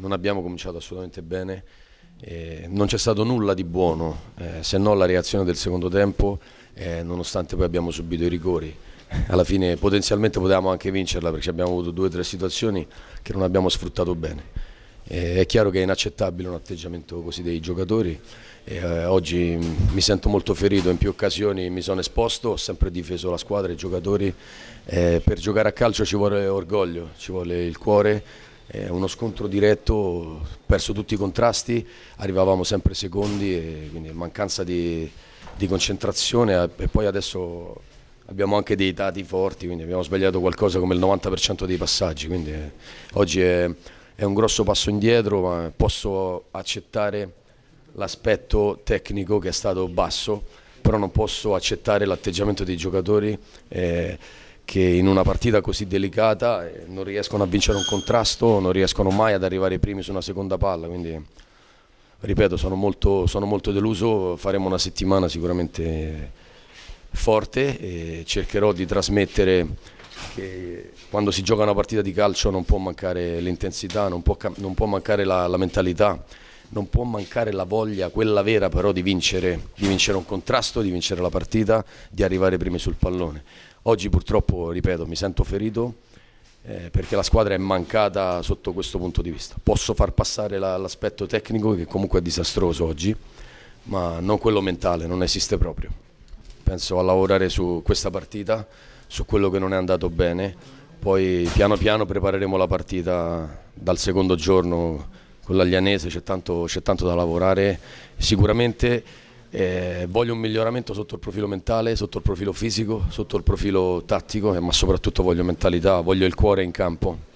Non abbiamo cominciato assolutamente bene, eh, non c'è stato nulla di buono, eh, se non la reazione del secondo tempo, eh, nonostante poi abbiamo subito i rigori. Alla fine potenzialmente potevamo anche vincerla perché abbiamo avuto due o tre situazioni che non abbiamo sfruttato bene. è chiaro che è inaccettabile un atteggiamento così dei giocatori. Eh, oggi mm, mi sento molto ferito, in più occasioni mi sono esposto, ho sempre difeso la squadra, e i giocatori. Eh, per giocare a calcio ci vuole orgoglio, ci vuole il cuore, eh, uno scontro diretto, perso tutti i contrasti, arrivavamo sempre secondi, e quindi mancanza di, di concentrazione eh, e poi adesso abbiamo anche dei dati forti, quindi abbiamo sbagliato qualcosa come il 90% dei passaggi, quindi eh, oggi è, è, un grosso passo indietro, ma posso accettare l'aspetto tecnico che è stato basso, però non posso accettare l'atteggiamento dei giocatori. Eh, che in una partita così delicata eh, non riescono a vincere un contrasto, non riescono mai ad arrivare i primi su una seconda palla, quindi ripeto sono molto, sono molto deluso, faremo una settimana sicuramente forte e cercherò di trasmettere che quando si gioca una partita di calcio non può mancare l'intensità, non, non può, mancare la, la mentalità non può mancare la voglia, quella vera però, di vincere, di vincere un contrasto, di vincere la partita, di arrivare primi sul pallone. Oggi purtroppo, ripeto, mi sento ferito eh, perché la squadra è mancata sotto questo punto di vista. Posso far passare l'aspetto tecnico che comunque è disastroso oggi, ma non quello mentale, non esiste proprio. Penso a lavorare su questa partita, su quello che non è andato bene, poi piano piano prepareremo la partita dal secondo giorno con l'Aglianese c'è tanto, tanto, da lavorare, sicuramente eh, voglio un miglioramento sotto il profilo mentale, sotto il profilo fisico, sotto il profilo tattico, eh, ma soprattutto voglio mentalità, voglio il cuore in campo.